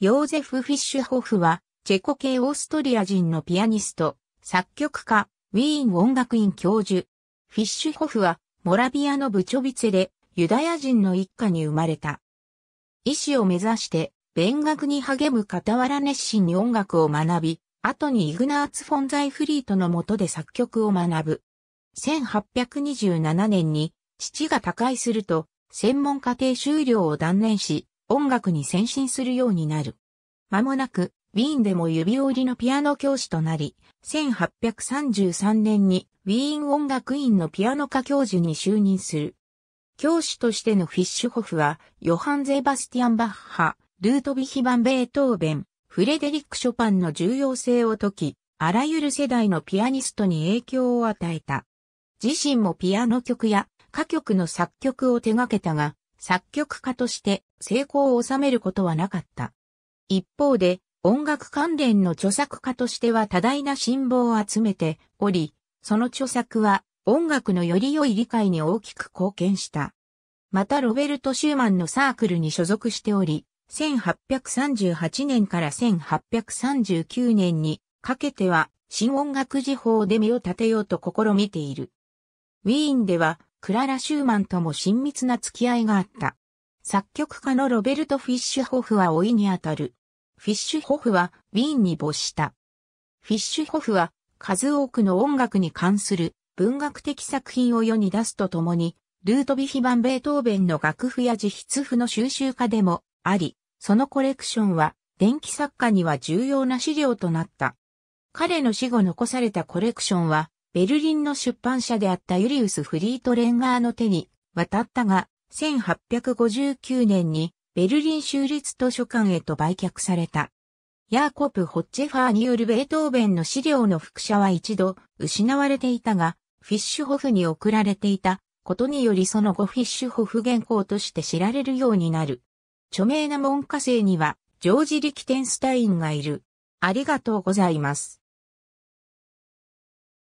ヨーゼフ・フィッシュホフは、チェコ系オーストリア人のピアニスト、作曲家、ウィーン音楽院教授。フィッシュホフは、モラビアのブチョビツェで、ユダヤ人の一家に生まれた。医師を目指して、勉学に励む傍ら熱心に音楽を学び、後にイグナーツ・フォンザイフリートの下で作曲を学ぶ。1827年に、父が他界すると、専門家庭修了を断念し、音楽に先進するようになる。間もなく、ウィーンでも指折りのピアノ教師となり、1833年にウィーン音楽院のピアノ科教授に就任する。教師としてのフィッシュホフは、ヨハン・ゼバスティアン・バッハ、ルートヴィヒ・バン・ベートーベン、フレデリック・ショパンの重要性を解き、あらゆる世代のピアニストに影響を与えた。自身もピアノ曲や歌曲の作曲を手掛けたが、作曲家として成功を収めることはなかった。一方で、音楽関連の著作家としては多大な信望を集めており、その著作は音楽のより良い理解に大きく貢献した。またロベルト・シューマンのサークルに所属しており、1838年から1839年にかけては新音楽時報で目を立てようと試みている。ウィーンではクララ・シューマンとも親密な付き合いがあった。作曲家のロベルト・フィッシュホフは老いにあたる。フィッシュホフはウィーンに没した。フィッシュホフは数多くの音楽に関する文学的作品を世に出すとともに、ルートビヒン・ベートーベンの楽譜や自筆譜の収集家でもあり、そのコレクションは電気作家には重要な資料となった。彼の死後残されたコレクションはベルリンの出版社であったユリウス・フリートレンガーの手に渡ったが、1859年にベルリン州立図書館へと売却された。ヤーコプ・ホッチェファーによるベートーベンの資料の複写は一度失われていたが、フィッシュホフに送られていたことによりその後フィッシュホフ原稿として知られるようになる。著名な門下生にはジョージ・リキテンスタインがいる。ありがとうございます。